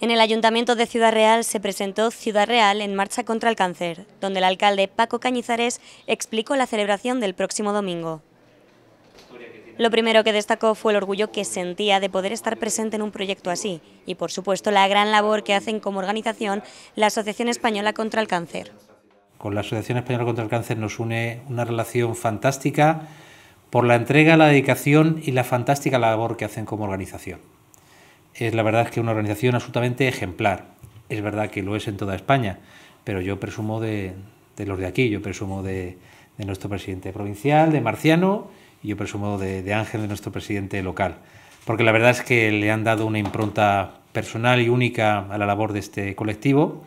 En el Ayuntamiento de Ciudad Real se presentó Ciudad Real en Marcha contra el Cáncer, donde el alcalde Paco Cañizares explicó la celebración del próximo domingo. Lo primero que destacó fue el orgullo que sentía de poder estar presente en un proyecto así y, por supuesto, la gran labor que hacen como organización la Asociación Española contra el Cáncer. Con la Asociación Española contra el Cáncer nos une una relación fantástica por la entrega, la dedicación y la fantástica labor que hacen como organización es la verdad es que una organización absolutamente ejemplar. Es verdad que lo es en toda España, pero yo presumo de, de los de aquí, yo presumo de, nuestro presidente provincial, de Marciano, y yo presumo de Ángel, de nuestro presidente local. Porque la verdad es que le han dado una impronta personal y única a la labor de este colectivo,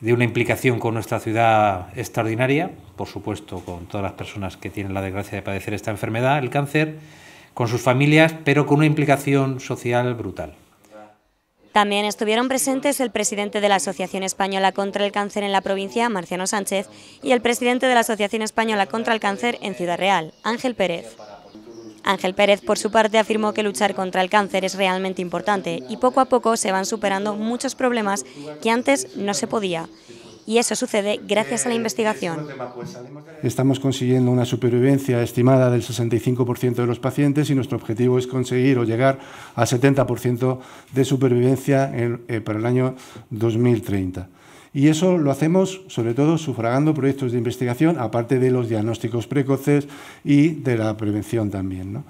de una implicación con nuestra ciudad extraordinaria, por supuesto con todas las personas que tienen la desgracia de padecer esta enfermedad, el cáncer, con sus familias, pero con una implicación social brutal. También estuvieron presentes el presidente de la Asociación Española contra el Cáncer en la provincia, Marciano Sánchez, y el presidente de la Asociación Española contra el Cáncer en Ciudad Real, Ángel Pérez. Ángel Pérez, por su parte, afirmó que luchar contra el cáncer es realmente importante y poco a poco se van superando muchos problemas que antes no se podía y eso sucede gracias a la investigación. Estamos consiguiendo una supervivencia estimada del 65% de los pacientes y nuestro objetivo es conseguir o llegar al 70% de supervivencia eh, para el año 2030. Y eso lo hacemos sobre todo sufragando proyectos de investigación, aparte de los diagnósticos precoces y de la prevención también.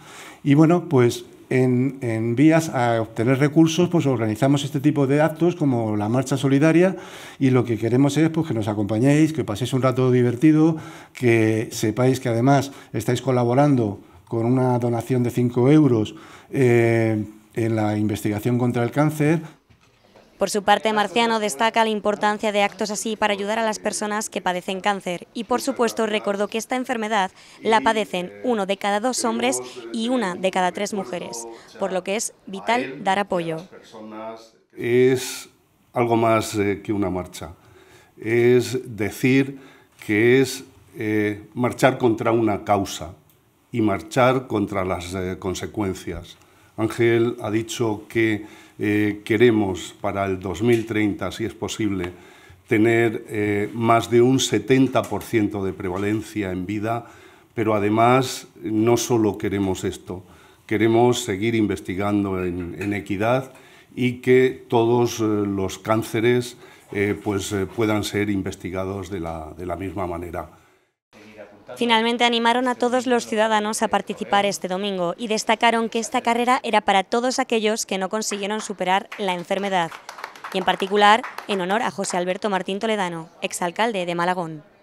Y bueno, pues en, vías a obtener recursos, pues organizamos este tipo de actos como la marcha solidaria y lo que queremos es pues, que nos acompañéis, que paséis un rato divertido, que sepáis que además estáis colaborando con una donación de 5 euros eh, en la investigación contra el cáncer. Por su parte, Marciano destaca la importancia de actos así para ayudar a las personas que padecen cáncer y, por supuesto, recordó que esta enfermedad la padecen uno de cada dos hombres y una de cada tres mujeres, por lo que es vital dar apoyo. Es algo más eh, que una marcha, es decir que es eh, marchar contra una causa y marchar contra las eh, consecuencias. Ángel ha dicho que eh, queremos para el 2030, si es posible, tener eh, más de un 70% de prevalencia en vida, pero además no solo queremos esto, queremos seguir investigando en, equidad y que todos eh, los cánceres pues, puedan ser investigados de la misma manera. Finalmente animaron a todos los ciudadanos a participar este domingo y destacaron que esta carrera era para todos aquellos que no consiguieron superar la enfermedad, y en particular en honor a José Alberto Martín Toledano, exalcalde de Malagón.